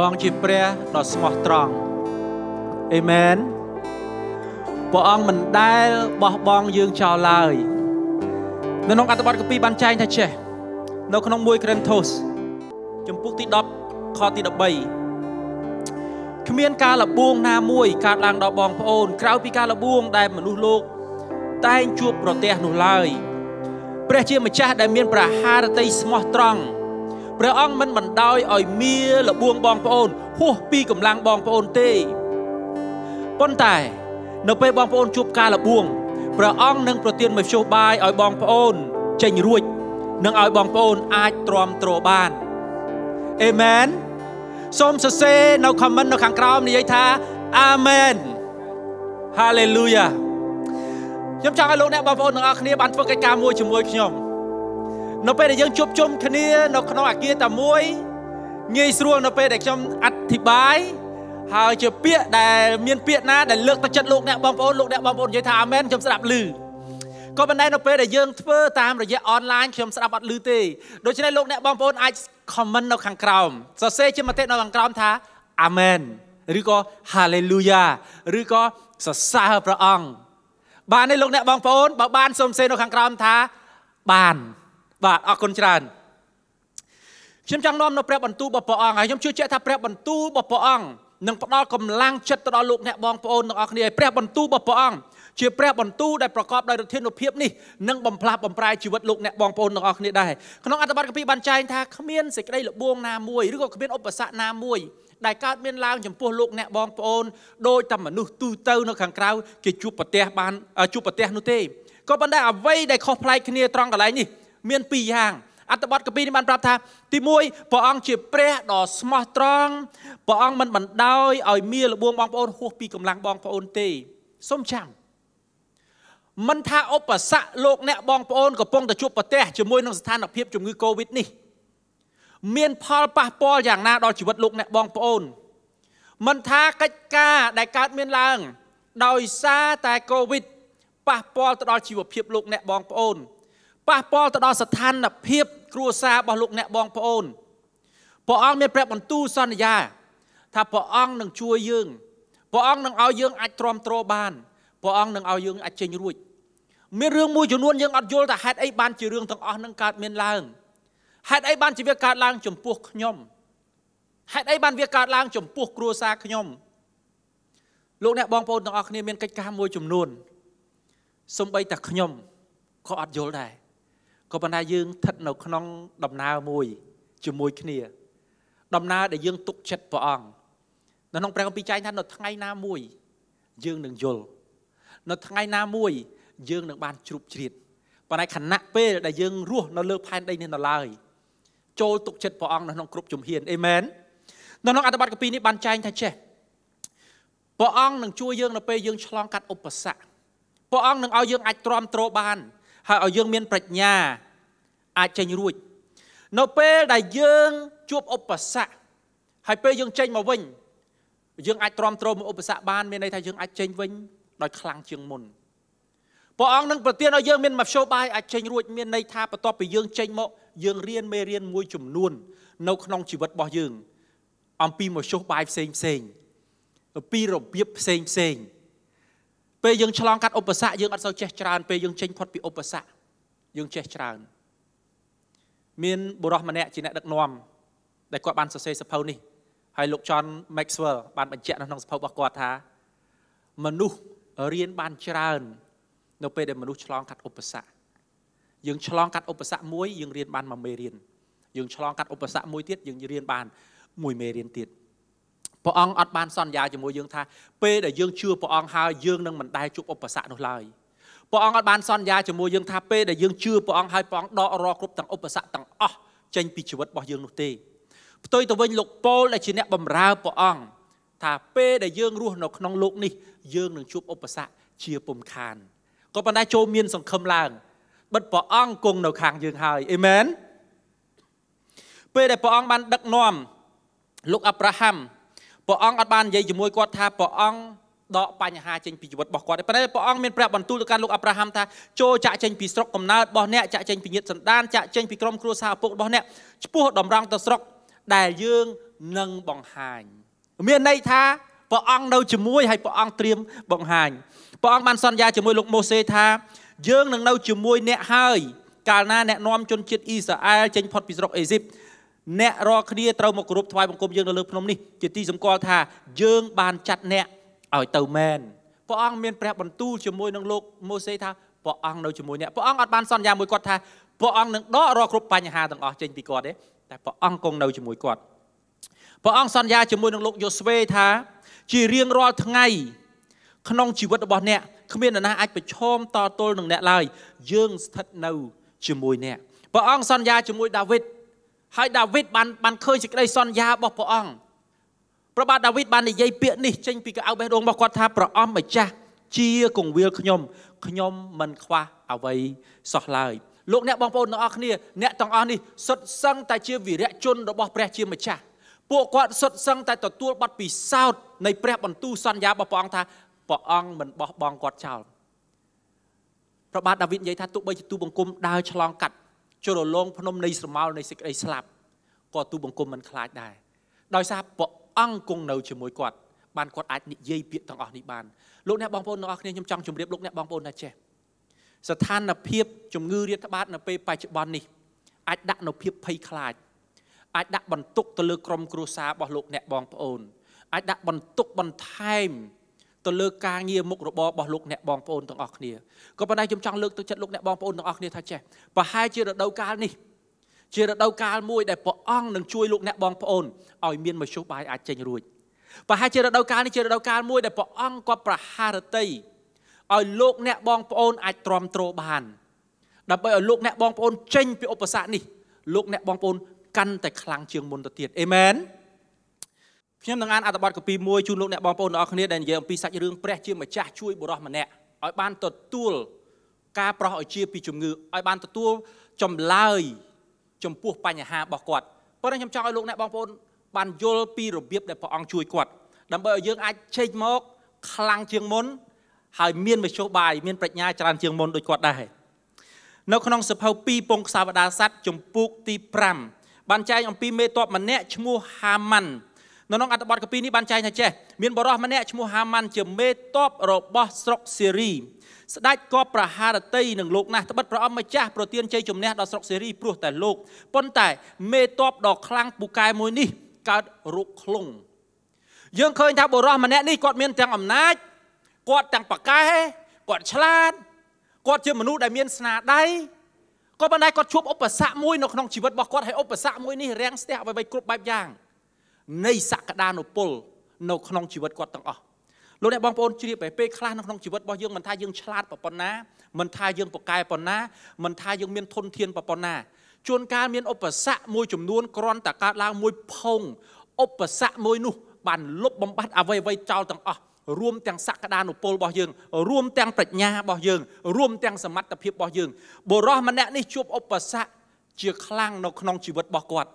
ព្រះជាព្រះដ៏ស្មោះត្រង់អេមែនព្រះអង្គមិនដែលបោះបង់យើងចោលឡើយ នៅក្នុងអត្ថបទកពីបានចែងថាចេះនៅក្នុង1ក្រិនថូសជំពូកទី10ខទី13គ្មានការលបួងណាមួយកើតឡើងដល់បងប្អូន ក្រៅពីការលបួង ដែលមនុស្សលោក តែងជួបប្រទះនោះឡើយព្រះជាម្ចាស់ដែលមាន ប្រហារតីស្មោះត្រង់ព្រះអង្គមិនបណ្ដោយឲ្យមៀលបួងបងប្អូនហួសពីកម្លាំងបងប្អូនទេប៉ុន្តែ នៅពេលបងប្អូនជួបការលបួងព្រះអង្គនឹងប្រទានមធ្យោបាយឲ្យបងប្អូន ចេញរួចនឹងឲ្យបងប្អូនអាចទ្រាំទ្របានអេមែនសូមសរសេរនៅ comment នៅខាងក្រោមនិយាយថាអាមែន Hallelujah ខ្ញុំចង់ឲ្យលោកអ្នកបងប្អូនទាំងអស់គ្នាបានធ្វើកិច្ចការមួយជាមួយខ្ញុំនៅពេលដែលយើងជួបជុំគ្នា នៅក្នុងអាគារតែមួយងាយស្រួលនៅពេលដែលខ្ញុំអធិប្បាយហើយជាពាក្យដែលមានពាក្យណាដែលលើកទឹកចិត្តលោកអ្នកបងប្អូនលោកអ្នកបងប្អូននិយាយថាអាមែនខ្ញុំស្ដាប់ឮក៏ប៉ុន្តែនៅពេលដែលយើងធ្វើតាមរយៈអនឡាញខ្ញុំស្ដាប់អត់ឮទេដូច្នេះលោកអ្នកបងប្អូនអាច comment នៅខាងក្រោមសរសេរជាមតិនៅខាងក្រោមថាអាមែនឬក៏ hallelujah ឬក៏សរសើរព្រះអង្គបានទេលោកអ្នកបងប្អូនបើបានសូមសេនៅខាងក្រោមថាបានបាទអរគុណច្រើនខ្ញុំចង់នាំនៅព្រះបន្ទូលរបស់ព្រះអង្គហើយខ្ញុំជឿជាក់ថាព្រះបន្ទូលរបស់ព្រះអង្គនឹងផ្ដល់កម្លាំងចិត្តទៅដល់លោកអ្នក បងប្អូនទាំងអស់គ្នាឲ្យព្រះបន្ទូលរបស់ព្រះអង្គជាព្រះបន្ទូលដែលប្រកបដោយឫទ្ធានុភាពនេះនឹងបំផ្លាស់បំប្រែជីវិតលោកអ្នកបងប្អូនទាំងអស់គ្នាដែរក្នុងអត្ថបទកាពីបានចែងថាគ្មានសេចក្តីល្បួងណាមួយឬក៏គ្មានឧបសគ្គណាមួយដែលកើតមានឡើង ចំពោះលោកអ្នកបងប្អូនដោយតែមនុស្សទូទៅនៅខាងក្រៅគេជួបប្រទះបានជួបប្រទះនោះទេក៏ប៉ុន្តែអ្វីដែលខុសប្លែកគ្នាត្រង់កន្លែងនេះមានពីរយ៉ាងអត្ថបទកាពីនេះបានប្រាប់ថាទី1ព្រះអង្គជាព្រះដ៏ស្មោះត្រង់ព្រះអង្គមិនបណ្ដោយឲ្យមានលបងបងប្អូនហួសពីកម្លាំងបងប្អូនទេសូមចាំមិនថាឧបសគ្គលោកអ្នកបងប្អូនកំពុងតែជួបប្រទះជាមួយនឹងស្ថានភាពជំងឺ Covid នេះមាន ផលប៉ះពាល់យ៉ាងណាដល់ជីវិតលោកអ្នកបងប្អូនមិនថាកិច្ចការដែលកើតមានឡើងដោយសារតែ Covid ប៉ះពាល់ទៅដល់ជីវភាពលោកអ្នកបងប្អូនប៉ះពាល់ទៅដល់ស្ថានភាព គ្រួសាររបស់លោកអ្នកបងប្អូនព្រះអង្គមានព្រះបន្ទូលសន្យា ថាព្រះអង្គនឹងជួយយើងព្រះអង្គនឹងឲ្យយើងអាចទ្រាំទ្របានព្រះអង្គនឹងឲ្យយើងអាចចេញរួចមានរឿងមួយចំនួនយើងអត់យល់ថាហេតុអីបានជារឿងទាំងអស់នឹងកើតមានឡើងហេតុអីបានជាវាកើតឡើងចំពោះខ្ញុំហេតុអីបានវាកើតឡើងចំពោះគ្រួសារខ្ញុំលោកអ្នកបងប្អូនទាំងអស់គ្នាមានកិច្ចការមួយចំនួនសំបីតែខ្ញុំក៏អត់យល់ដែរក៏ប៉ុន្តែយើងស្ថិតនៅក្នុង ដំណើរមួយជាមួយគ្នា ដំណើរដែលយើង ទុកចិត្តព្រះអង្គនៅក្នុងព្រះគម្ពីរចែងថានៅថ្ងៃណាមួយ យើងនឹងយល់នៅថ្ងៃណាមួយ យើង នឹងបាន ជ្រុបជ្រៀតប៉ុន្តែខណៈពេលដែលយើងរស់នៅលើ ផែនដីនេះនៅឡើយចូលទុកចិត្តព្រះអង្គនៅក្នុងគ្រប់ជំហានអេមែននៅក្នុងអត្ថបទកាពីនេះបានចែងថាចេះព្រះអង្គនឹងជួយយើងនៅពេលយើងឆ្លងកាត់ឧបសគ្គព្រះអង្គនឹងឲ្យយើងអាចទ្រាំទ្របានហើយឲ្យយើងមាន ប្រាជ្ញាអាចចេញរួច នៅពេលដែលយើងជួបឧបសគ្គហើយពេលយើងចេញមកវិញ យើង អាចទ្រាំទ្រមកឧបសគ្គបាន មានន័យថាយើងអាចចេញវិញដោយខ្លាំងជាងមុនព្រះអង្គនឹងប្រទានឲ្យយើងមានមធ្យោបាយអាចចេញរួចមានន័យថាបន្ទាប់ពីយើងចេញមកយើងរៀនមេរៀនមួយចំនួននៅក្នុង ជីវិតរបស់យើង អំពីមធ្យោបាយផ្សេងផ្សេងពីរបៀបផ្សេងផ្សេងពេលយើងឆ្លងកាត់ឧបសគ្គយើងអត់សូវចេះច្រើនពេលយើងចេញផុតពីឧបសគ្គយើងចេះច្រើនមានបុរសម្នាក់ជាអ្នកដឹកនាំដែលគាត់បានសរសេរសភៅនេះហើយលោក John Maxwell បានបញ្ជាក់នៅក្នុងសភៅរបស់គាត់ថាមនុស្សរៀនបានច្រើននៅពេលដែលមនុស្សឆ្លងកាត់ឧបសគ្គយើងឆ្លងកាត់ឧបសគ្គមួយយើងរៀនបានមួយមេរៀនយើងឆ្លងកាត់ឧបសគ្គមួយទៀតយើងរៀនបានមួយមេរៀនទៀតព្រះអង្គអត់បានសន្យាជាមួយយើងថាពេលដែលយើងជឿព្រះអង្គហើយយើងនឹងមិនដែលជួបឧបសគ្គនោះឡើយព្រះអង្គអត់បានសន្យាជាមួយយើងថាពេលដែលយើងជឿព្រះអង្គហើយព្រះអង្គដករកគ្រប់ទាំងឧបសគ្គទាំងអស់ចេញពីជីវិតរបស់យើងនោះទេផ្ទុយទៅវិញលោកប៉ូលដែលជាអ្នកបម្រើព្រះអង្គថាពេលដែលយើងរស់នៅក្នុងលោកនេះយើងនឹងជួបឧបសគ្គជាពុំខានក៏ប៉ុន្តែចូលមានសង្ឃឹមឡើងបិទព្រះអង្គគង់នៅខាងយើងហើយអេមែនពេលដែលព្រះអង្គបានដឹកនាំលោកអាប់រ៉ាហាំព្រះអង្គអត់បាននិយាយជាមួយគាត់ថាព្រះអង្គដកបញ្ហាចេញពីជីវិតរបស់គាត់ទេប៉ុន្តែព្រះអង្គមានព្រះបន្ទូលទៅកាន់លោកអាប់រ៉ាហាំថាចូលចាក់ចេញពីស្រុកកំណើតរបស់អ្នកចាក់ចេញពីញាតិសន្តានចាក់ចេញពីក្រុមគ្រួសារឪពុករបស់អ្នកឈ្មោះតម្រង់ទៅស្រុកដែលយើងនឹងបង្ហាញមានន័យថាព្រះអង្គនៅជាមួយ ហើយព្រះអង្គត្រៀមបង្ហាញព្រះអង្គបានសន្យាជាមួយលោកម៉ូសេថាយើងនឹងនៅជាមួយអ្នកហើយកាលណាអ្នកនាំជនជាតិអ៊ីស្រាអែលចេញផុតពីស្រុកអេស៊ីបអ្នករាល់គ្នាត្រូវមកគោរពថ្វាយបង្គំយើងនៅលើភ្នំនេះជាទីសម្គាល់ថាយើងបានចាត់អ្នកឲ្យទៅមែនព្រះអង្គមានព្រះបន្ទូលជាមួយនឹងលោកម៉ូសេថាព្រះអង្គនៅជាមួយអ្នកព្រះអង្គអត់បានសន្យាមួយគាត់ថាព្រះអង្គនឹងដករាល់គ្រប់បញ្ហាទាំងអស់ចេញពីគាត់ទេតែព្រះអង្គគង់នៅជាមួយគាត់ព្រះអង្គសន្យាជាមួយនឹងលោកយូស្វេថា ជារៀងរាល់ថ្ងៃ ក្នុងជីវិតរបស់អ្នកគ្មាននរណាអាចប្រឈមតទល់នឹងអ្នកឡើយយើងស្ថិតនៅជាមួយអ្នកព្រះអង្គសន្យាជាមួយដាវីតហើយដាវីតបានបានឃើញសេចក្តីសន្យារបស់ព្រះអង្គព្រះបាទដាវីតបាននិយាយពាក្យនេះចេញពីកៅអៅបេះដូងរបស់គាត់ថាព្រះអង្គម្ចាស់ជាកងវាលខ្ញុំខ្ញុំមិនខ្វះអ្វីសោះឡើយលោកអ្នកបងប្អូនទាំងអស់គ្នាអ្នកទាំងអស់នេះសុទ្ធសឹងតែជាវីរៈជន របស់ព្រះជាម្ចាស់ពួកគាត់សុទ្ធសឹងតែទទួលបទពិសោធន៍នៃព្រះបន្ទូលសន្យារបស់ព្រះអង្គថាព្រះអង្គមិនបោះបង់គាត់ចោលព្រះបាទដាវីតនិយាយថាទោះបីជាទូបង្គំដើរឆ្លងកាត់ជលលងភ្នំនៃស្រមោលនៃសេចក្តីស្លាប់ក៏ទូបង្គំមិនខ្លាចដែរដោយសារព្រះអង្គគង់នៅជាមួយគាត់បានគាត់អាចនិយាយពាក្យទាំងអស់នេះបានលោកអ្នកបងប្អូនទាំងអស់គ្នាខ្ញុំចង់ជម្រាបលោកអ្នកបងប្អូនថាចេះស្ថានភាពជំងឺរាតត្បាតនៅពេលបច្ចុប្បន្ននេះ អាចដាក់នៅភាពភ័យខ្លាចអាចដាក់បន្ទុកទៅលើក្រុមគ្រួសាររបស់លោកអ្នកបងប្អូនអាចដាក់បន្ទុកបន្ថែមទៅលើការងារមុខរបររបស់លោកអ្នកបងប្អូនទាំងអស់គ្នាក៏ប៉ុន្តែខ្ញុំចង់លើកទឹកចិត្តលោកអ្នកបងប្អូនទាំងអស់គ្នាថាចេះប្រហែលជារដូវកាលនេះជារដូវកាលមួយដែលព្រះអង្គនឹងជួយលោកអ្នកបងប្អូនឲ្យមានមធ្យោបាយអាចចេញរួចប្រហែលជារដូវកាលនេះជារដូវកាលមួយដែលព្រះអង្គគាត់ប្រហារតីឲ្យលោកអ្នកបងប្អូនអាចទ្រាំទ្របានដើម្បីឲ្យលោកអ្នកបងប្អូនចេញពីឧបសគ្គនេះលោកអ្នកបងប្អូនកាន់តែខ្លាំងជាងមុនទៅទៀតអេមែនខ្ញុំនឹងអានអត្ថបទកពី1ជូនលោកអ្នកបងប្អូនទាំងអស់គ្នាដែលនិយាយអំពីសាច់រឿងព្រះជាម្ចាស់ជួយបុរសម្នាក់ឲ្យបានទទួលការប្រោះឲ្យជាពីជំងឺឲ្យបានទទួលចម្លើយចំពោះបញ្ហារបស់គាត់ប៉ុន្តែខ្ញុំចង់ឲ្យលោកអ្នកបងប្អូនបានយល់ពីរបៀបដែលព្រះអង្គជួយគាត់ដើម្បីឲ្យយើងអាចឆេកមកខ្លាំងជាងមុនហើយមានមជ្ឈបាយមានប្រាជ្ញាច្រើនជាងមុនដូចគាត់ដែរនៅក្នុងសភៅ2ពងខ្សាវតាស័តជំពូកទី5បានចែងអំពីមេតបម្នាក់ឈ្មោះហាម៉ាន់នៅក្នុងអត្ថបទកពីនេះបានចែងថាចេះមានបរិសម្នាក់ឈ្មោះហាម៉ាន់ជាមេតបរបស់ស្រុកសេរីស្ដេចក៏ប្រហារតីនឹងលោកណាស់ត្បិតព្រះអង្គម្ចាស់ប្រទានជ័យជំនះដល់ស្រុកសេរីព្រោះតែលោកប៉ុន្តែមេតបដ៏ខ្លាំងពូកែមួយនេះកើតរោគខ្លងយើងឃើញថាបរិសម្នាក់នេះគាត់មានទាំងអំណាចគាត់ទាំងប្រកែគាត់ឆ្លាតគាត់ជាមនុស្សដែលមានស្នាដៃក៏ប៉ុន្តែគាត់ជួបឧបសគ្គមួយនៅក្នុងជីវិតរបស់គាត់ហើយឧបសគ្គមួយនេះរាំងស្ទះអ្វីៗគ្រប់បែបយ៉ាង។នៃសក្តានុពល នៅក្នុងជីវិតគាត់ទាំងអស់លោកអ្នកបងប្អូនជ្រាបពេលខ្លះនៅក្នុងជីវិតរបស់យើងមិនថាយើងឆ្លាតប៉ុណ្ណាមិនថាយើងប៉កែប៉ុណ្ណាមិនថាយើងមានធនធានប៉ុណ្ណាជួនកាលមានឧបសគ្គមួយចំនួនគ្រាន់តែកើតឡើងមួយផុងឧបសគ្គមួយនោះ បានលុបបំបាត់អ្វីៗចោលទាំងអស់រួមទាំងសក្តានុពលរបស់យើងរួមទាំងប្រាជ្ញារបស់យើងរួមទាំងសមត្ថភាពរបស់យើងបុរសម្នាក់នេះជួបឧបសគ្គជាខ្លាំងនៅក្នុងជីវិតរបស់គាត់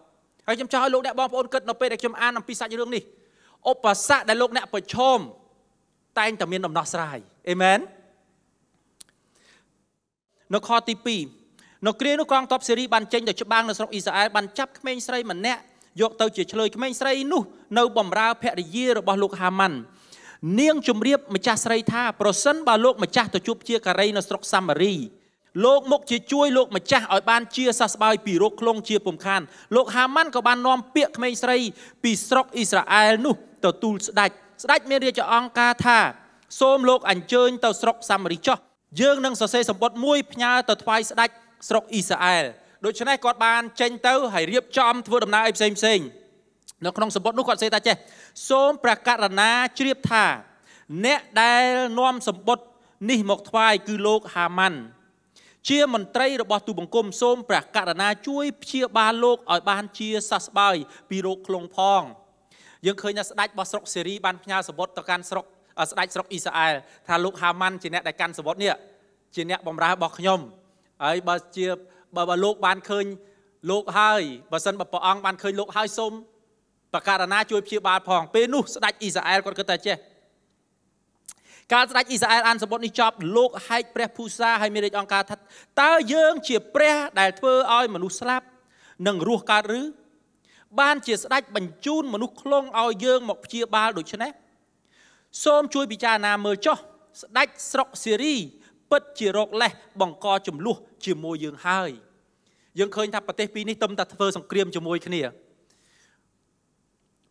ហើយខ្ញុំចង់ឲ្យលោកអ្នកបងប្អូនគិតនៅពេលដែលខ្ញុំអានអំពីសាច់រឿងនេះឧបសគ្គដែលលោកអ្នកប្រឈមតែងតែមាន ដំណោះស្រាយអេមែននៅខទី2នៅគ្រានោះកងទ័ពសេរីបានចេញទៅច្បាំងនៅស្រុកអ៊ីស្រាអែលបានចាប់ក្មេងស្រីម្នាក់យក ទៅជាឆ្លើយក្មេងស្រីនោះនៅបំរើភរិយារបស់លោកហាម៉ាន់នាងជំរាបម្ចាស់ស្រីថាប្រសិនបើលោកម្ចាស់ទៅជួបជាការីនៅស្រុកសាម៉ារីលោកមុខជាជួយលោកម្ចាស់ឲ្យបានជាសះស្បើយពីរោគខ្លងជាពំខានលោកហាម៉ាន់ក៏បាននាំពាក្យក្មេងស្រីពីស្រុកអ៊ីស្រាអែលនោះទៅទូលស្ដេចស្ដេចមានរាជអង្គការថាសូមលោកអញ្ជើញទៅស្រុកសាម៉ារីចោះយើងនឹងសរសេរសម្បត្តិមួយផ្ញើទៅថ្វាយស្ដេចស្រុកអ៊ីស្រាអែលដូច្នេះគាត់បានចេញ ទៅហើយរៀបចំធ្វើដំណើរអីផ្សេងផ្សេងនៅក្នុងសម្បត្តិនោះគាត់សេថាចេះសូមព្រះករណាជ្រាបថា អ្នកដែលនាំសម្បត្តិនេះមកថ្វាយគឺលោកហាម៉ាន់ជាមន្ត្រីរបស់ទូបង្គំសូមព្រះករណាជួយព្យាបាលលោកឲ្យបាន ជាសះស្បើយពីរោគខ្លងផងយើងឃើញថាស្ដេចរបស់ស្រុកសេរីបានផ្ញើសវត្ថទៅកាន់ស្រុកស្ដេចស្រុកអ៊ីស្រាអែលថាលោកហាម៉ាន់ជាអ្នកដែលកាន់សវត្ថនេះជាអ្នកបម្រើរបស់ខ្ញុំហើយបើជាបើបើលោកបានឃើញលោកហើយបើសិនបើព្រះអង្គបានឃើញលោកហើយសូមបករណាជួយព្យាបាលផងពេលនោះស្ដេចអ៊ីស្រាអែលគាត់គិតតែចេះកាលស្ដេចអ៊ីស្រាអែលអានសម្បត្តិនេះចប់លោកហែកព្រះភូសាហើយមានរាជអង្ការថាតើយើងជាព្រះ ដែលធ្វើឲ្យមនុស្សស្លាប់និងរស់កើតឬ បាន ជាស្ដេចបញ្ជូន មនុស្សខ្លងឲ្យយើងមកព្យាបាលដូច្នេះសូមជួយពិចារណាមើលចុះស្ដេចស្រុកសេរី ពិតជារកលេសបង្កចំនួនជាមួយយើងហើយយើងឃើញថាប្រទេសពីរនេះទំតែធ្វើ សង្គ្រាមជាមួយគ្នា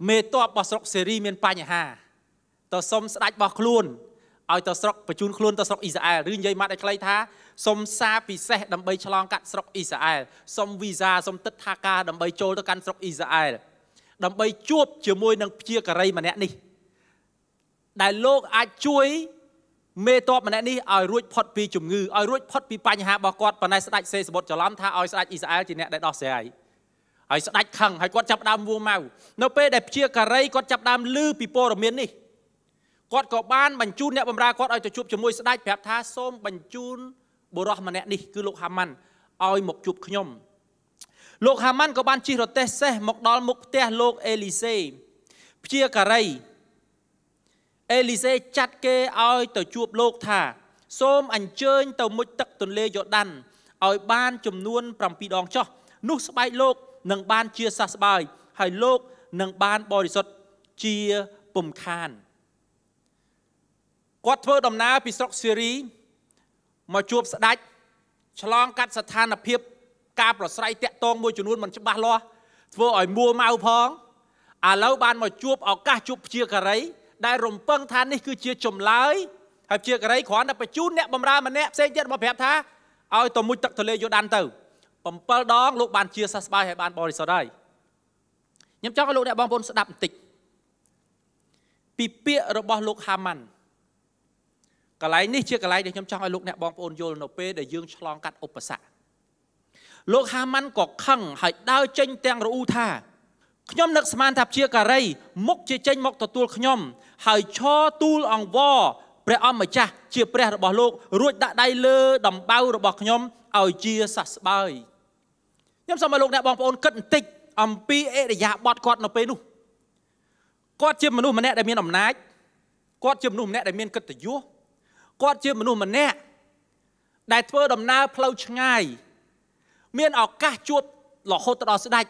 មេតបរបស់ស្រុកសេរីមានបញ្ហាតើសុំស្ដេចរបស់ខ្លួនឲ្យទៅស្រុកបញ្ជូនខ្លួនទៅស្រុកអ៊ីស្រាអែលឬនិយាយមកឲ្យខ្លីថាសុំសារពិសេសដើម្បីឆ្លងកាត់ស្រុកអ៊ីស្រាអែលសុំវីសាសុំទិដ្ឋាការដើម្បីចូលទៅកាន់ស្រុកអ៊ីស្រាអែលដើម្បីជួបជាមួយនឹងព្យាការីម្នាក់នេះដែលលោកអាចជួយមេតបម្នាក់នេះឲ្យរួចផុតពីជំងឺឲ្យរួចផុតពីបញ្ហារបស់គាត់ប៉ុន្តែស្ដេចសេសបុតច្រឡំថាឲ្យស្ដេចអ៊ីស្រាអែលជាអ្នកដែលដោះស្រាយហើយស្ដេចខឹងហើយគាត់ចាប់ដើមវួម៉ៅនៅពេលដែលព្យាការីគាត់ចាប់ដើមលឺពីព័ត៌មាននេះគាត់ក៏បានបញ្ជូនអ្នកបម្រើគាត់ឲ្យទៅជួបជាមួយស្ដេចប្រាប់ថាសូមបញ្ជូនបុរសម្នាក់នេះគឺលោកហាម៉ាន់ឲ្យ មកជួបខ្ញុំ លោកហាម៉ាន់ក៏បានជិះរទេះសេះមកដល់មុខផ្ទះលោកអេលីសេព្យាការីអេលីសេចាត់គេឲ្យ ទៅជួបលោកថា សូមអញ្ជើញទៅមុជទឹកទន្លេយ៉ូដានឲ្យបានចំនួន7ដងចោះនោះស្បែកលោកនឹងបានជាសះស្បើយហើយលោកនឹងបានបរិសុទ្ធជាពំខាន។គាត់ធ្វើដំណើរពីស្រុកសេរីមកជួបស្ដេចឆ្លងកាត់ស្ថានភាព ការប្រស្រ័យតាក់ទងមួយចំនួនមិនច្បាស់លាស់ធ្វើឲ្យមួម៉ៅផងឥឡូវបានមកជួបឱកាសជួបព្យាការីដែលរំពឹងថានេះគឺជាចម្លើយហើយព្យាការីគ្រាន់តែបញ្ជូនអ្នកបម្រើម្នាក់ផ្សេងទៀតមកប្រាប់ថាឲ្យទៅមុជទឹកទលេយូដានទៅ7ដង លោក បានជាសះស្បើយហើយបានបរិសុទ្ធហើយខ្ញុំចង់ឲ្យលោកអ្នកបងប្អូនស្ដាប់បន្តិចពីពាក្យរបស់លោកហាម៉ាន់កន្លែងនេះជាកន្លែងដែលខ្ញុំចង់ឲ្យលោកអ្នកបងប្អូនយល់នៅពេលដែលយើងឆ្លងកាត់ឧបសគ្គលោកហាម៉ាន់ក៏ខឹងហើយដើរចេញទាំងរអ៊ូថាខ្ញុំនឹកស្មានថាជាការីមុខជាចេញមកទទួលខ្ញុំហើយឈរទូលអង្វរព្រះអម្ចាស់ជាព្រះរបស់លោករួចដាក់ដៃលើដំបៅរបស់ខ្ញុំឲ្យជាសះស្បើយខ្ញុំសូមឲ្យលោកអ្នកបងប្អូនគិតបន្តិចអំពីអរិយាប័ត្រគាត់នៅពេលនោះគាត់ជាមនុស្សម្នាក់ដែលមានអំណាចគាត់ជាមនុស្សម្នាក់ដែលមានកិត្តិយសគាត់ជាមនុស្សម្នាក់ដែលធ្វើដំណើរផ្លូវឆ្ងាយ មានឱកាសជួបរហូតដល់ស្ដេច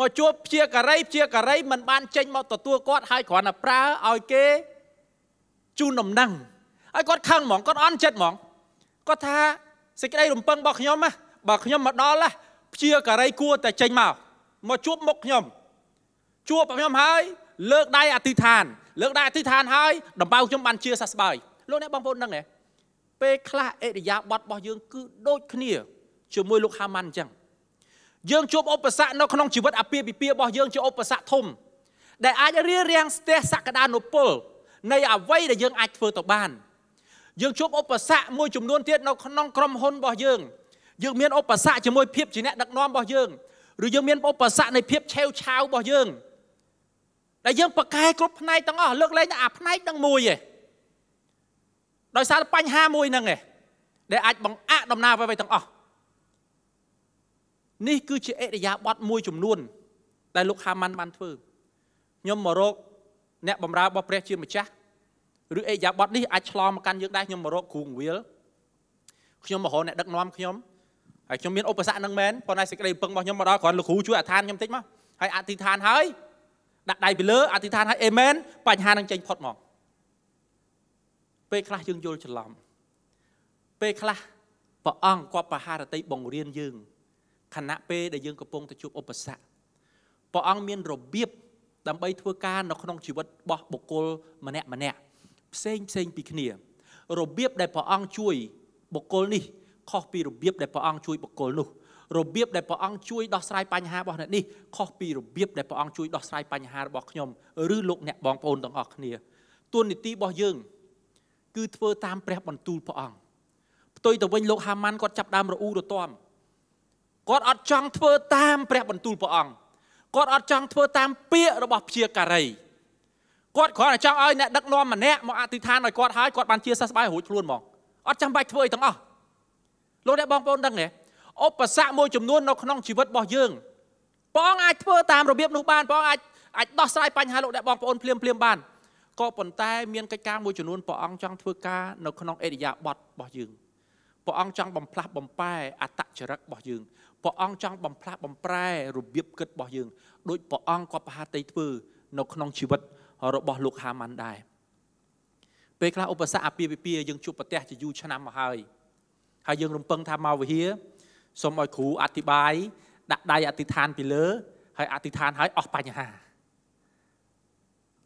មកជួបព្យាការីព្យាការីមិនបានចេញមកទទួលគាត់ហើយគ្រាន់តែប្រើឲ្យគេជូនដំណឹងហើយគាត់ខឹងហ្មងគាត់អន់ចិត្តហ្មងគាត់ថាសេចក្តីរំពឹងរបស់ខ្ញុំណាបើខ្ញុំមកដល់ណាព្យាការី គួរតែចេញមកមកជួបមុខខ្ញុំ ជួបខ្ញុំហើយ លើកដៃអធិដ្ឋាន លើកដៃអធិដ្ឋានហើយដំបៅខ្ញុំបានជាសះស្បើយលោកអ្នកបងប្អូនដឹងទេពេលខ្លះអេរិយាប័តរបស់យើង គឺដូចគ្នាជាមួយលោកហាម៉ាន់អញ្ចឹងយើងជួបឧបសគ្គនៅក្នុងជីវិតអាពាហ៍ពិពាហ៍របស់យើងជាឧបសគ្គធំ ដែលអាចរារាំងស្ទះសក្តានុពល នៃអ្វីដែលយើងអាចធ្វើទៅបានយើងជួបឧបសគ្គមួយចំនួនទៀតនៅក្នុងក្រុមហ៊ុនរបស់យើង យើងមានឧបសគ្គជាមួយភាពជាអ្នកដឹកនាំរបស់យើងឬយើងមានឧបសគ្គនៃភាពឆេវឆាវរបស់យើងដែលយើង ប្រកែគ្រប់ផ្នែកទាំងអស់លើកលែងតែអាផ្នែកនឹងមួយឯងដោយសារបញ្ហាមួយហ្នឹងឯងដែលអាចបង្អាក់ដំណើរអ្វីៗទាំងអស់នេះគឺជាអរិយាប័ត្រមួយចំនួន ដែលលោកហាម៉ាន់បានធ្វើខ្ញុំមករកអ្នកបម្រើរបស់ព្រះ ជាម្ចាស់ឬអរិយាប័ត្រនេះអាចឆ្លងមកកាន់យើងដែរខ្ញុំមករកគ្រូងវាលខ្ញុំមករកអ្នកដឹកនាំខ្ញុំហើយខ្ញុំមានឧបសគ្គនឹងមែនប៉ុន្តែសេចក្តីពឹងរបស់ខ្ញុំមកដល់គ្រាន់លោកគ្រូជួយអធិដ្ឋានខ្ញុំតិចមកហើយអធិដ្ឋានហើយដាក់ដៃពីលើអធិដ្ឋានហើយអេមែនបញ្ហានឹងចេញផុតមកពេលខ្លះយើងយល់ច្រឡំពេលខ្លះព្រះអង្គគាត់បហារតីបង្រៀនយើងខណៈពេលដែលយើងកំពុងទៅជួបឧបសគ្គព្រះអង្គមានរបៀបដើម្បីធ្វើការនៅក្នុងជីវិតរបស់បុគ្គលម្នាក់ម្នាក់ផ្សេងផ្សេងពីគ្នារបៀបដែលព្រះអង្គជួយបុគ្គលនេះខុសពីរបៀបដែលព្រះអង្គជួយបុគ្គលនោះរបៀបដែលព្រះអង្គជួយដោះស្រាយបញ្ហារបស់អ្នកនេះខុសពីរបៀបដែលព្រះអង្គជួយដោះស្រាយបញ្ហារបស់ខ្ញុំឬលោកអ្នកបងប្អូនទាំងអស់គ្នាទួលនីតិរបស់យើងគឺធ្វើតាម ព្រះបន្ទូលព្រះអង្គផ្ទុយទៅវិញលោកហាម៉ាន់គាត់ចាប់ដើមរអ៊ូរទាំគាត់អត់ចង់ធ្វើតាមព្រះបន្ទូលព្រះអង្គគាត់អត់ចង់ធ្វើតាមពាក្យរបស់ព្យាការីគាត់គ្រាន់តែចង់ឲ្យអ្នកដឹកនាំម្នាក់មកអធិដ្ឋានឲ្យគាត់ហើយគាត់បានជាសះស្បើយរួចខ្លួនមកអត់ចាំបាច់ធ្វើអីទាំងអស់លោកអ្នកបងប្អូនដឹងទេឧបសគ្គមួយចំនួននៅក្នុងជីវិតរបស់យើងព្រះអង្គអាចធ្វើតាមរបៀបនោះបានព្រះអង្គអាចអាចដោះស្រាយបញ្ហាលោកអ្នកបងប្អូនភ្លាមភ្លាមបានក៏ប៉ុន្តែមានកិច្ចការមួយចំនួនព្រះអង្គចង់ធ្វើការនៅក្នុងអេរិយាបថរបស់យើងព្រះអង្គចង់បំផ្លាស់បំប្រែអត្តចរិតរបស់យើងព្រះអង្គចង់បំផ្លាស់បំប្រែរបៀបគិតរបស់យើងដោយព្រះអង្គក៏ប្រហាតីធ្វើនៅក្នុងជីវិត របស់លោកហាម៉ាន់ដែរពេលខ្លះឧបសគ្គអាពាហ៍ពិពាហ៍យើង ជួបប្រទះជាយូរឆ្នាំមកហើយហើយយើងរំពឹងថាមកវិហារសូមឲ្យគ្រូអធិប្បាយដាក់ដៃអធិដ្ឋានពីលើ ហើយអធិដ្ឋានហើយអស់បញ្ហា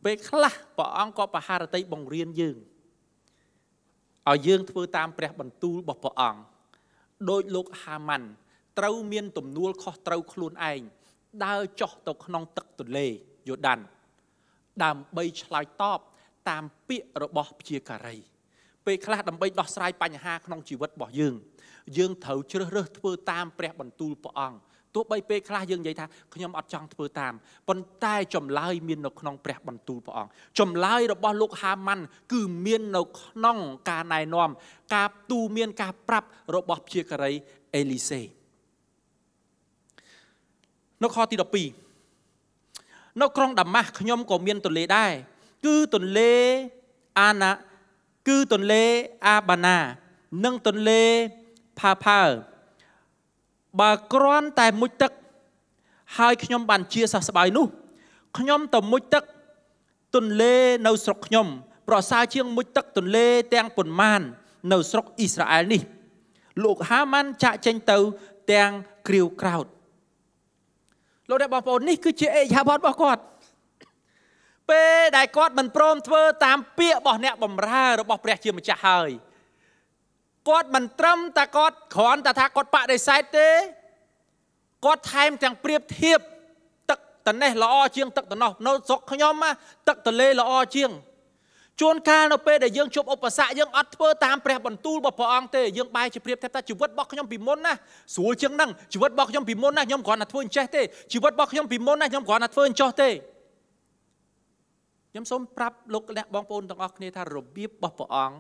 ពេលខ្លះព្រះអង្គក៏បហារតីបង្រៀនយើងឲ្យយើងធ្វើតាម ព្រះ បន្ទូលរបស់ព្រះអង្គដោយលោកហាម៉ាន់ត្រូវមាន ទំនួលខុសត្រូវខ្លួនឯងដើរចុះទៅក្នុង ទឹកទន្លេយូដានដើម្បីឆ្លើយតបតាមពាក្យរបស់ព្យាការី ពេលខ្លះដើម្បីដោះស្រាយបញ្ហាក្នុងជីវិតរបស់យើងយើងត្រូវជ្រើសរើសធ្វើតាមព្រះ បន្ទូលព្រះអង្គទោះបីពេលខ្លះយើងនិយាយថាខ្ញុំអត់ចង់ធ្វើតាមប៉ុន្តែចម្លើយមាននៅក្នុងព្រះ បន្ទូលព្រះអង្គចម្លើយរបស់លោកហាម៉ាន់គឺមាននៅក្នុងការណែនាំការទូមានការប្រាប់របស់ព្យាការីអេលីសេនៅខទី12នៅក្រុងដាម៉ាស់ខ្ញុំក៏មានទន្លេដែរគឺទន្លេអាណា គឺទន្លេអាបាណា និងទន្លេផាផើបើគ្រាន់តែមុជទឹកហើយខ្ញុំបានជាសះស្បើយនោះខ្ញុំទៅមុជទឹកទន្លេនៅស្រុកខ្ញុំប្រសើរជាងមុជទឹកទន្លេទាំងប៉ុន្មាន នៅស្រុកអ៊ីស្រាអែលនេះ លោកហាម៉ាន់ចាក់ចេញទៅទាំងគ្រាវក្រោតលោកអ្នកបងប្អូននេះ គឺជាអេយ៉ាបតរបស់គាត់ពេលដែលគាត់មិនព្រមធ្វើតាមពាក្យរបស់អ្នកបម្រើរបស់ព្រះ ជាម្ចាស់ហើយគាត់មិនត្រឹមតែគាត់គ្រាន់តែថាគាត់បដិសេធទេគាត់ថែមទាំងប្រៀបធៀបទឹក ត្នេះល្អជាង ទឹកត្នោះនៅស្រុកខ្ញុំទឹកទលេល្អជាងជួនកាលនៅពេលដែលយើងជួបឧបសគ្គយើងអត់ធ្វើតាមព្រះបន្ទូលរបស់ព្រះអង្គទេយើងបែរជាប្រៀបធៀបថាជីវិតរបស់ខ្ញុំពីមុនណាស្រួលជាងនឹងជីវិតរបស់ខ្ញុំពីមុនណាខ្ញុំគ្រាន់តែធ្វើអញ្ចេះទេជីវិតរបស់ខ្ញុំពីមុនណាខ្ញុំគ្រាន់តែធ្វើអញ្ចោះទេខ្ញុំសូមប្រាប់លោកអ្នកបងប្អូនទាំងអស់គ្នាថារបៀបរបស់ព្រះអង្គ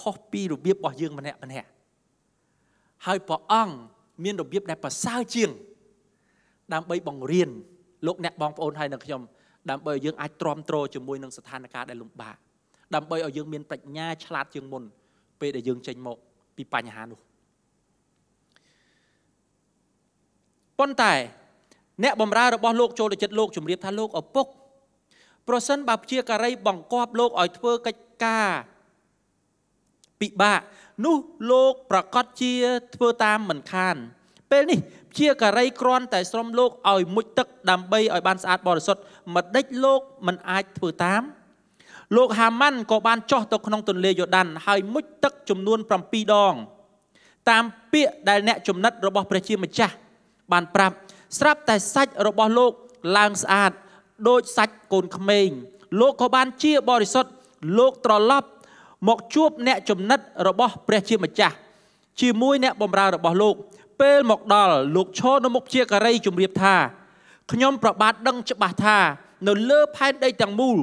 ខុសពីរបៀបរបស់យើងម្នាក់ម្នាក់ហើយព្រះអង្គមានរបៀបដែលប្រសើរជាងដើម្បីបង្រៀនលោកអ្នកបងប្អូនហើយនិងខ្ញុំដើម្បីឲ្យយើងអាចទ្រាំទ្រជាមួយនឹងស្ថានភាពដែលលំបាកដើម្បីឲ្យយើងមានប្រាជ្ញាឆ្លាតជាងមុនពេលដែលយើងចេញមកពីបញ្ហានោះប៉ុន្តែអ្នកបម្រើរបស់លោក ចូលទៅចិត្តលោកជំរាបថាលោកឪពុកប្រសិនបើព្យាការីបង្គាប់លោកឲ្យធ្វើកិច្ចការពិបាកនោះលោកប្រកាសជាធ្វើតាមមិនខាន ពេលនេះជាការីគ្រាន់តែស្រំលោកឲ្យមុជទឹកដើម្បីឲ្យបានស្អាតបរិសុទ្ធមិនដេចលោកមិនអាចធ្វើតាមលោកហាម៉ាន់ក៏បានចោះទៅក្នុងទន្លេយូដានហើយមុជទឹកចំនួន7ដងតាមពាក្យដែលអ្នកចំណិតរបស់ព្រះជាម្ចាស់បានប្រាប់ស្រាប់តែសាច់របស់លោកឡើងស្អាតដូចសាច់កូនក្មេង លោកក៏បានជាបរិសុទ្ធលោកត្រឡប់មកជួបអ្នក ចំណិតរបស់ ព្រះ ជាម្ចាស់ជាមួយអ្នកបម្រើរបស់លោក ពេលមកដល់លោកឈរនៅមុខជាការី ជម្រាបថាខ្ញុំប្របាទដឹងច្បាស់ថា នៅលើផែនដីទាំងមូល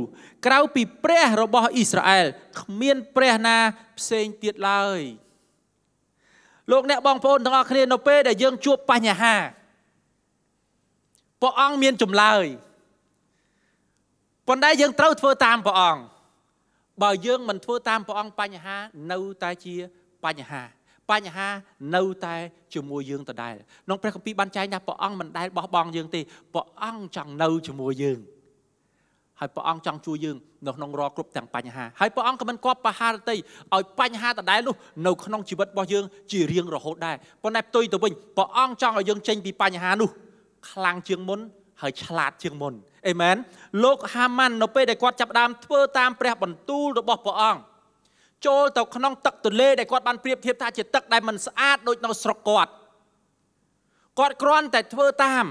ក្រៅពីព្រះ របស់អ៊ីស្រាអែលគ្មាន ព្រះណាផ្សេងទៀតឡើយលោកអ្នកបងប្អូនទាំងអស់គ្នានៅពេលដែលយើងជួបបញ្ហាព្រះអង្គមានចម្លើយប៉ុន្តែយើងត្រូវធ្វើតាមព្រះអង្គបើយើងមិនធ្វើតាមព្រះអង្គបញ្ហា នៅតែជាបញ្ហាបញ្ហា នៅតែជាមួយយើងដដែលក្នុងព្រះគម្ពីរបានចែងថាព្រះអង្គមិនដែលបោះបង់យើងទេព្រះអង្គចង់នៅជាមួយយើងហើយព្រះអង្គចង់ជួយយើងនៅក្នុងរាល់គ្រប់ទាំងបញ្ហាហើយព្រះអង្គក៏មិនគប់បហារតីឲ្យបញ្ហាដដែលនោះ នៅក្នុងជីវិតរបស់យើង ជារៀងរហូតដែរប៉ុន្តែផ្ទុយទៅវិញព្រះអង្គចង់ឲ្យយើងចេញពីបញ្ហានោះខ្លាំងជាងមុន ហើយឆ្លាតជាងមុនអេមែនលោកហាម៉ាន់នៅពេលដែលគាត់ចាប់ដើមធ្វើតាមព្រះ បន្ទូលរបស់ព្រះអង្គចូលទៅក្នុងទឹកទន្លេដែលគាត់បានប្រៀបធៀបថាជាទឹកដែលមិនស្អាតដូចនៅស្រុកគាត់គាត់គ្រាន់តែធ្វើតាម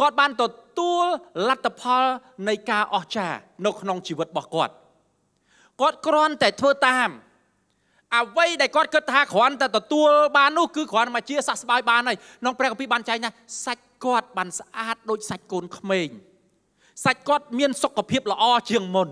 គាត់បានទទួលលទ្ធផលនៃការអស្ចារ្យនៅក្នុងជីវិតរបស់គាត់គាត់គ្រាន់តែធ្វើតាមអ្វីដែលគាត់គិតថាគ្រាន់តែទទួលបាននោះគឺគ្រាន់តែជាសះស្បើយបានហើយក្នុងព្រះគម្ពីរបានចែងថាសាច់គាត់បានស្អាតដូចសាច់កូនក្មេងសាច់គាត់មាន សុខភាពល្អជាងមុន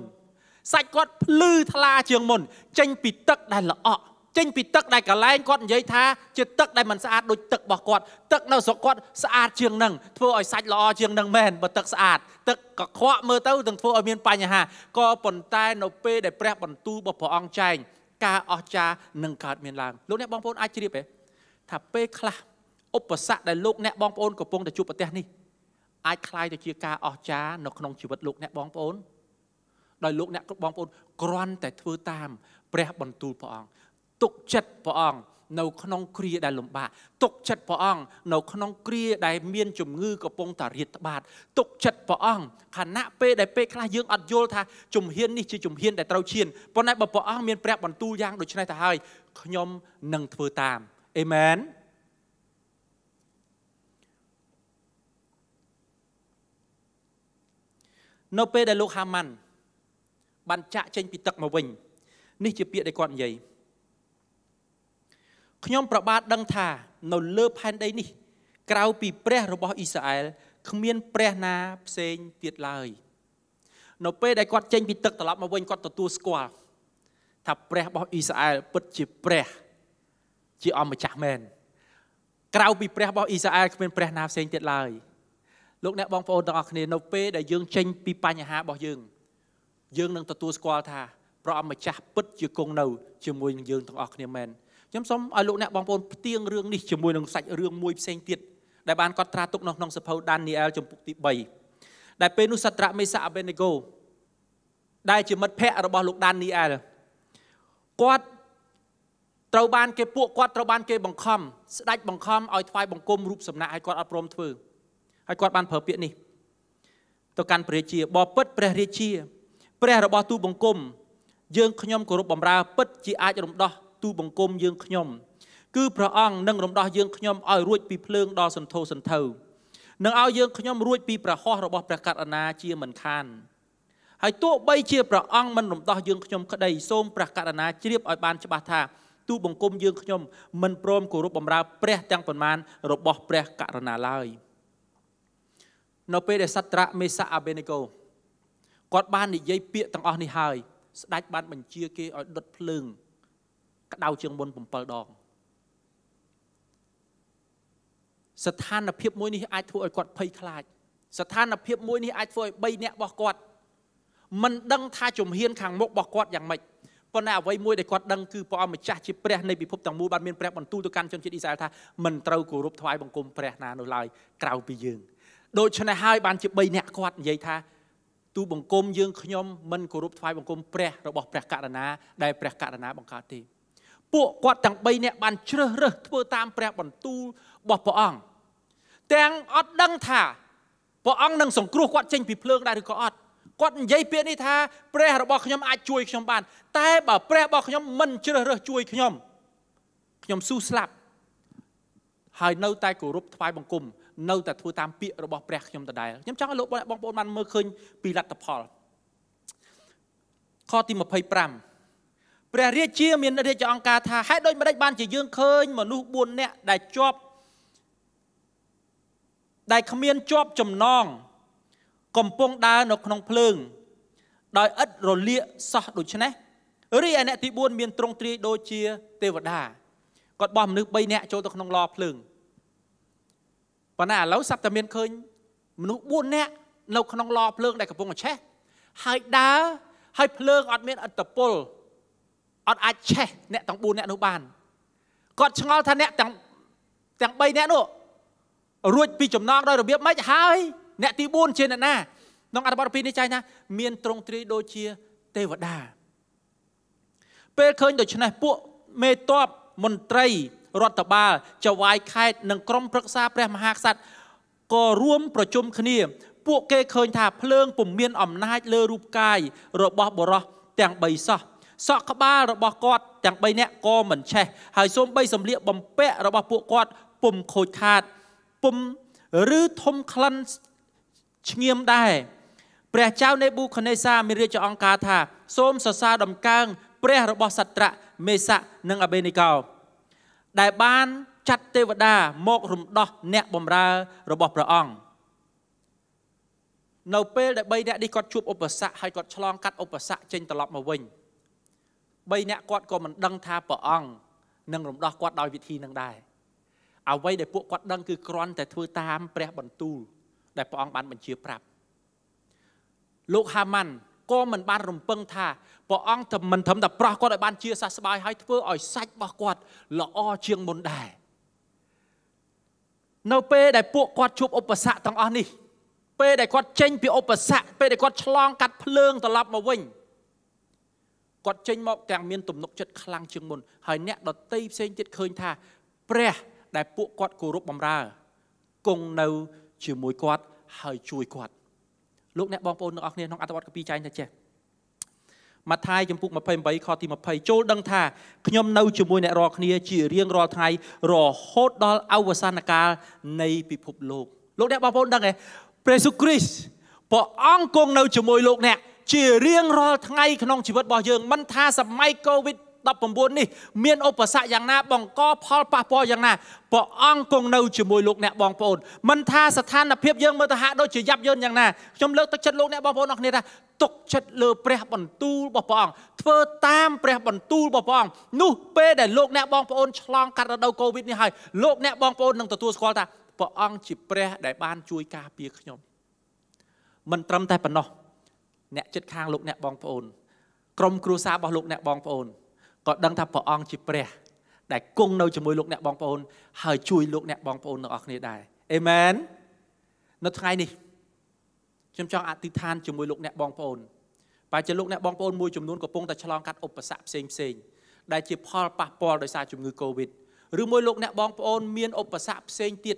សាច់គាត់ភ្លឺថ្លាជាងមុនចេញពីទឹកដែលល្អក់ចេញពីទឹកដែលកន្លែងគាត់និយាយថាជាទឹកដែលមិនស្អាតដូចទឹករបស់គាត់ទឹកនៅស្រុកគាត់ស្អាតជាងនឹងធ្វើឲ្យសាច់ល្អជាងនឹងមែនបើទឹកស្អាត ទឹកកខ្វក់មើលទៅនឹងធ្វើឲ្យមានបញ្ហាក៏ប៉ុន្តែ នៅពេលដែលព្រះបន្ទូលរបស់ព្រះអង្គចែងការអស្ចារ្យនឹងកើតមានឡើងលោកអ្នកបងប្អូនអាចជ្រាបទេថាពេលខ្លះឧបសគ្គដែលលោកអ្នកបងប្អូនកំពុងតែជួបប្រទះនេះអាចคลายទៅជាការអស្ចារ្យនៅក្នុងជីវិតលោកអ្នកបងប្អូនដោយលោកអ្នកបងប្អូនគ្រាន់តែធ្វើតាមព្រះបន្ទូលព្រះអង្គទុកចិត្តព្រះអង្គនៅក្នុងគ្រាដែលលំបាកទុកចិត្តព្រះអង្គនៅក្នុងគ្រាដែលមានជំងឺកំពុងតារាតត្បាតទុកចិត្តព្រះអង្គខណៈពេលដែលពេលខ្លះយើងអត់យល់ថាជំហាននេះជាជំហានដែលត្រូវឈានប៉ុន្តែបើព្រះអង្គមានព្រះបន្ទូលយ៉ាងដូច្នេះទៅហើយខ្ញុំនឹងធ្វើតាមអេមែននៅពេលដែលលោកហាម៉ាន់បានចាក់ចេញពីទឹកមកវិញនេះជាពាក្យដែលគាត់និយាយខ្ញុំ ប្របាទដឹងថា នៅលើផែនដីនេះក្រៅពី ព្រះរបស់អ៊ីស្រាអែលគ្មាន ព្រះណាផ្សេងទៀតឡើយនៅពេលដែលគាត់ចេញពីទឹកត្រឡប់មកវិញគាត់ទទួលស្គាល់ថាព្រះរបស់អ៊ីស្រាអែលពិតជាព្រះជាអម្ចាស់មែនក្រៅពីព្រះរបស់អ៊ីស្រាអែលគ្មានព្រះណាផ្សេងទៀតឡើយលោកអ្នកបងប្អូនទាំងអស់គ្នានៅពេលដែលយើងចេញពីបញ្ហារបស់យើងយើងនឹងទទួលស្គាល់ថាព្រះអម្ចាស់ពិតជាគង់នៅជាមួយនឹងយើងទាំងអស់គ្នាមែនខ្ញុំសូមឲ្យលោកអ្នកបងប្អូនផ្ទៀងរឿងនេះជាមួយនឹងសាច់រឿងមួយផ្សេងទៀតដែលបានកត់ត្រាទុកនៅក្នុងសភៅដានីអែលជំពូកទី3ដែលពេលនោះសត្រៈមេសាអាបេនេកូដែលជាមិត្តភក្តិរបស់លោកដានីអែលគាត់ត្រូវបានគេពួកគាត់ត្រូវបានគេបង្ខំស្ដេចបង្ខំឲ្យថ្វាយបង្គំរូបសំណាកឲ្យគាត់អត់ព្រមធ្វើ។ហើយគាត់បានប្រើពាក្យនេះទៅកាន់ព្រះរាជាបបិទ្ធព្រះរាជា ព្រះរបស់ទូបង្គំ យើងខ្ញុំគោរពបម្រើពិតជាអាចរំដោះទូបង្គំយើងខ្ញុំគឺព្រះអង្គនឹងរំដោះយើងខ្ញុំឲ្យរួចពីភ្លើងដ៏សន្ធោសន្ធៅនឹងឲ្យយើងខ្ញុំរួចពី ប្រហោះរបស់ព្រះកតណាជាមិនខានហើយទោះបី ជាព្រះអង្គមិនរំដោះយើងខ្ញុំក្តីសូមព្រះកតណាជ្រាបឲ្យបានច្បាស់ថាទូបង្គំយើងខ្ញុំមិនព្រមគោរពបម្រើព្រះទាំងប៉ុន្មាន របស់ព្រះករុណាឡើយ។នៅពេលដែលសត្រៈមេសាអាបេនេកូគាត់បាននិយាយពាក្យទាំងអស់នេះហើយស្ដេចបានបញ្ជាគេឲ្យដុតភ្លើង ក្តៅជាងមុន7ដងស្ថានភាពមួយនេះអាចធ្វើឲ្យគាត់ភ័យខ្លាច ស្ថានភាពមួយនេះអាចធ្វើឲ្យ3នាក់របស់គាត់មិនដឹងថាជំហានខាងមុខរបស់គាត់យ៉ាងម៉េចប៉ុន្តែអ្វីមួយដែលគាត់ដឹងគឺព្រះអង្គម្ចាស់ជាព្រះនៃពិភពទាំងមូលបានមានព្រះបន្ទូលទៅកាន់ជនជាតិអ៊ីស្រាអែលថាមិនត្រូវគោរពថ្វាយបង្គំព្រះណានោះឡើយក្រៅពីយើងដូច្នេះហើយបានជា3នាក់គាត់និយាយថាទូបង្គំយើងខ្ញុំមិនគោរពថ្វាយបង្គំព្រះរបស់ព្រះករណាដែលព្រះករណាបង្កើតទេពួកគាត់ទាំង3នាក់បានជ្រើសរើសធ្វើតាមព្រះបន្ទូលរបស់ព្រះអង្គទាំងអត់ដឹងថាព្រះអង្គនឹងសង្គ្រោះគាត់ចេញពីភ្លើងដែរឬក៏អត់គាត់និយាយពាក្យនេះថា ព្រះរបស់ខ្ញុំអាចជួយខ្ញុំបាន តែបើព្រះរបស់ខ្ញុំមិនជ្រើសរើសជួយខ្ញុំខ្ញុំស៊ូស្លាប់ហើយនៅតែគោរពថ្វាយបង្គំនៅតែធ្វើតាមពាក្យរបស់ព្រះខ្ញុំដដែលខ្ញុំចង់ឲ្យលោកបងប្អូនបានមើលឃើញពីលទ្ធផលខទី25ព្រះរាជាមានរាជអង្គការថាហេតុដូចម្តេចបានជាយើងឃើញ មនុស្ស4នាក់ដែលជាប់ដែលគ្មានជាប់ចំណងកំពុងដើរនៅក្នុងភ្លើងដោយឥតរលាកសោះដូច្នេះរីឯអ្នក ទី4មានទ្រង់ទ្រាយដូចជា ទេវតាគាត់បោះមនុស្ស3នាក់ចូលទៅក្នុងឡភ្លើងប៉ុន្តែឥឡូវសត្វតែមានឃើញមនុស្ស4នាក់នៅក្នុងឡភ្លើងដែលកំពុងឆេះហើយដើរហើយភ្លើងអត់មានអត្តពលអត់អាចឆេះអ្នកទាំង4នាក់នោះបានគាត់ឆ្ងល់ថាអ្នកទាំងទាំង3នាក់នោះរួចពីចំណងដោយរបៀបម៉េចហើយ អ្នកទី4ជាអ្នកណាក្នុងអត្ថបទទី2នេះចែងថាមានទ្រង់ទ្រាយដូចជាទេវតាពេលឃើញដូច្នេះពួកមេតបមន្ត្រីរដ្ឋបាលចវាយខេត្តនិងក្រុមប្រឹក្សា ព្រះ មហាក្សត្រក៏រួម ប្រជុំគ្នា ពួកគេឃើញថាភ្លើងពុំមាន អំណាចលើរូបកាយរបស់បរោះទាំង3សោះសក់ក្បាលរបស់គាត់ទាំង3នាក់ក៏មិនឆេះហើយសូម្បីសម្លៀកបំពាក់របស់ពួកគាត់ពុំខូចខាតពុំឬធំក្លិនឈ្ងៀមដែរព្រះចៅនេប៊ូខនេសាមានរាជអង្ការថា សូមសរសើរដំកើងព្រះរបស់សត្រៈមេសៈនិងអបេនីកោដែលបានចាត់ទេវតាមករំដោះអ្នកបម្រើរបស់ព្រះអង្គនៅពេលដែល3អ្នកនេះគាត់ជួបឧបសគ្គហើយគាត់ឆ្លងកាត់ឧបសគ្គចេញត្រឡប់មកវិញ3អ្នកគាត់ក៏មិនដឹងថាព្រះអង្គនឹងរំដោះគាត់ដោយវិធីនឹងដែរអ្វីដែលពួកគាត់ដឹង គឺគ្រាន់តែធ្វើតាមព្រះបន្ទូល ដែលព្រះអង្គបានបញ្ជាប្រាប់លោកហាម៉ាន់ក៏មិនបានរំពឹងថាព្រះអង្គតែមិនត្រឹមតែប្រោះគាត់ឲ្យបានជាសះស្បើយហើយធ្វើឲ្យសាច់របស់គាត់ល្អជាងមុនដែរនៅពេលដែលពួកគាត់ជួបឧបសគ្គទាំងអស់នេះ ពេលដែលគាត់ចេញពីឧបសគ្គពេលដែលគាត់ឆ្លងកាត់ភ្លើងត្រឡប់មកវិញគាត់ចេញមកទាំងមានទំនុកចិត្តខ្លាំងជាងមុនហើយអ្នកដតីផ្សេងទៀតឃើញថា ព្រះដែលពួកគាត់គោរពបម្រើគង់នៅជាមួយគាត់ ហើយជួយគាត់លោកអ្នកបងប្អូនទាំងអស់គ្នាក្នុងអត្ថបទកាពីចែងតែចេះម៉ាថាយចំពុក28ខទី20ចូលដឹងថាខ្ញុំនៅជាមួយអ្នករាល់គ្នា ជារៀងរាល់ថ្ងៃរហូតដល់អវសានកាលនៃ ពិភពលោកលោកអ្នកបងប្អូនដឹងទេព្រះយេស៊ូវគ្រីស្ទព្រះអង្គគង់នៅជាមួយលោកអ្នកជារៀងរាល់ថ្ងៃក្នុងជីវិតរបស់យើងមិនថាសម័យកូវីដ19នេះមានឧបសគ្គយ៉ាងណា បង្កផលប៉ះពាល់យ៉ាងណាព្រះអង្គគង់នៅជាមួយលោកអ្នកបងប្អូនមិនថាស្ថានភាពយើងមើលទៅហាក់ដូចជាយ៉ាប់យ៉ឺនយ៉ាងណាខ្ញុំលើកទឹកចិត្តលោកអ្នកបងប្អូនអរគ្នាថាទុកចិត្តលើព្រះ បន្ទូលរបស់ព្រះអង្គធ្វើតាមព្រះបន្ទូលរបស់ព្រះអង្គនោះពេលដែលលោកអ្នកបងប្អូនឆ្លងកាត់រដូវកូវីដនេះហើយលោកអ្នកបងប្អូននឹងទទួលស្គាល់ថាព្រះអង្គជាព្រះដែលបាន ជួយការពារខ្ញុំមិនត្រឹមតែប៉ុណ្ណោះអ្នកចិត្តខាងលោកអ្នកបងប្អូនក្រុមគ្រួសាររបស់លោកអ្នកបងប្អូនក៏ដឹងថាព្រះអង្គជាព្រះ ដែលគង់នៅជាមួយលោកអ្នកបងប្អូនហើយជួយលោកអ្នកបងប្អូនទាំងអស់គ្នាដែរអេមែននៅថ្ងៃនេះខ្ញុំចង់អធិដ្ឋានជាមួយលោកអ្នកបងប្អូនបើជាលោកអ្នកបងប្អូនមួយចំនួនកំពុងតែឆ្លងកាត់ឧបសគ្គផ្សេងផ្សេងដែលជាផលប៉ះពាល់ដោយសារជំងឺ Covid ឬមួយលោកអ្នកបងប្អូន មានឧបសគ្គផ្សេងទៀត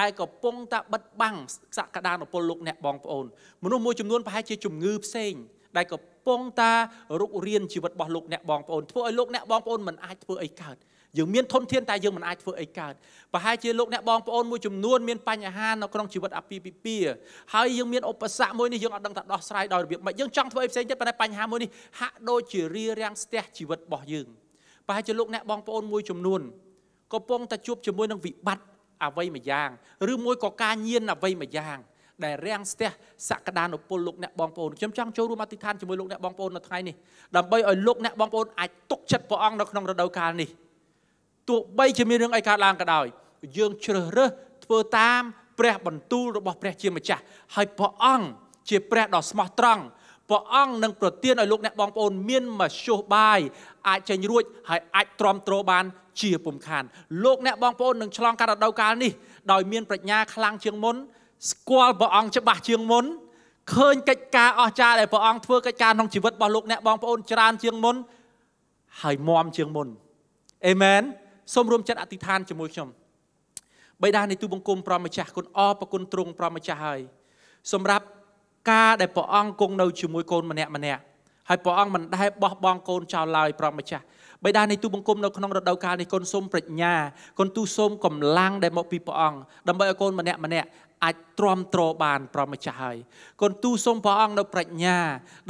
ដែលកំពុងតែបិទបាំងសក្តានុពលលោកអ្នកបងប្អូនមនុស្សមួយចំនួនប្រហែលជាជំងឺផ្សេងដែលកំពុងតារុករៀនជីវិតរបស់លោកអ្នកបងប្អូនធ្វើឲ្យលោកអ្នកបងប្អូនមិនអាចធ្វើអីកើតយើងមានធនធានតែយើងមិនអាចធ្វើអីកើតប្រហែលជាលោកអ្នកបងប្អូនមួយចំនួនមានបញ្ហានៅក្នុងជីវិតអាពាហ៍ពិពាហ៍ហើយយើងមានឧបសគ្គមួយនេះយើងអត់ដឹងថាដោះស្រាយដោយរបៀបម៉េចយើងចង់ធ្វើអីផ្សេងទៀតប៉ុន្តែបញ្ហាមួយនេះហាក់ដូចជារារាំងស្ទះជីវិតរបស់យើងប្រហែលជាលោកអ្នកបងប្អូនមួយចំនួនកំពុងតែជួបជាមួយនឹងវិបត្តិអ្វីមួយយ៉ាង ឬមួយក៏ការញៀនអ្វីមួយយ៉ាងដែលរាំងស្ទះសក្តានុពលលោកអ្នកបងប្អូនខ្ញុំចង់ចូលរួមអធិដ្ឋានជាមួយលោកអ្នកបងប្អូននៅថ្ងៃនេះដើម្បីឲ្យលោកអ្នកបងប្អូនអាចទុកចិត្តព្រះអង្គនៅក្នុងរដូវកាលនេះទោះបីជាមានរឿងអីកើតឡើងក៏ដោយ យើងជ្រើសរើសធ្វើតាមព្រះ បន្ទូលរបស់ព្រះជាម្ចាស់ហើយព្រះអង្គជាព្រះដ៏ស្មោះត្រង់ព្រះអង្គនឹងប្រទានឲ្យលោកអ្នកបងប្អូន មានមធ្យោបាយអាចចេញរួច ហើយអាចទ្រាំទ្របាន ជាពុំខានលោកអ្នកបងប្អូននឹងឆ្លងកាត់រដូវកាលនេះដោយមានប្រាជ្ញាខ្លាំងជាងមុនស្គាល់ព្រះអង្គច្បាស់ជាងមុនឃើញកិច្ចការអស្ចារ្យដែលព្រះអង្គធ្វើកិច្ចការក្នុងជីវិតរបស់លោកអ្នកបងប្អូនច្រើនជាងមុនហើយមមជាងមុនអេមែនសូមរួមចិត្តអធិដ្ឋានជាមួយខ្ញុំបិតានៃទូបង្គំព្រះម្ចាស់គុណអរប្រគុណទ្រង់ព្រះម្ចាស់ហើយ សម្រាប់ការដែលព្រះអង្គគង់នៅជាមួយកូនម្នាក់ម្នាក់ហើយព្រះអង្គមិនដែរបោះបង់កូនចោលឡើយព្រះម្ចាស់បិតានៃទូបង្គំនៅក្នុងរដូវកាលនេះកូនសូមប្រាជ្ញាកូនទូសូមកម្លាំងដែលមកពីព្រះអង្គដើម្បីឲ្យកូនម្នាក់ម្នាក់អាចទ្រាំទ្របានព្រះម្ចាស់ហើយកូនទូសូមព្រះអង្គនៅប្រាជ្ញា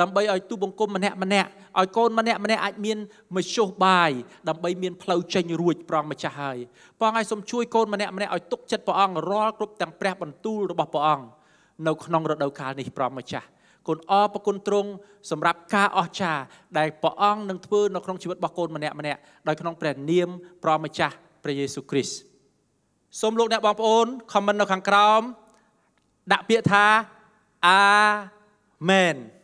ដើម្បីឲ្យទូបង្គំម្នាក់ម្នាក់ឲ្យកូនម្នាក់ម្នាក់អាចមានមជ្ឈបាយដើម្បីមានផ្លូវចេញរួចព្រះម្ចាស់ហើយព្រះអង្គឲ្យសូមជួយកូនម្នាក់ម្នាក់ឲ្យទុកចិត្តព្រះអង្គរាល់គ្រប់ទាំងព្រះបន្ទូលរបស់ព្រះអង្គនៅក្នុងរដូវកាលនេះព្រះម្ចាស់កូនអរប្រគុណទ្រង់សម្រាប់ការអស្ចារ្យដែលព្រះអង្គនឹងធ្វើនៅក្នុងជីវិតរបស់កូនម្នាក់ម្នាក់ដោយក្នុងព្រះនាមព្រះម្ចាស់ព្រះយេស៊ូវគ្រីស្ទសូមលោកអ្នកបងប្អូន comment នៅខាងក្រោមដាក់ពាក្យថា Amen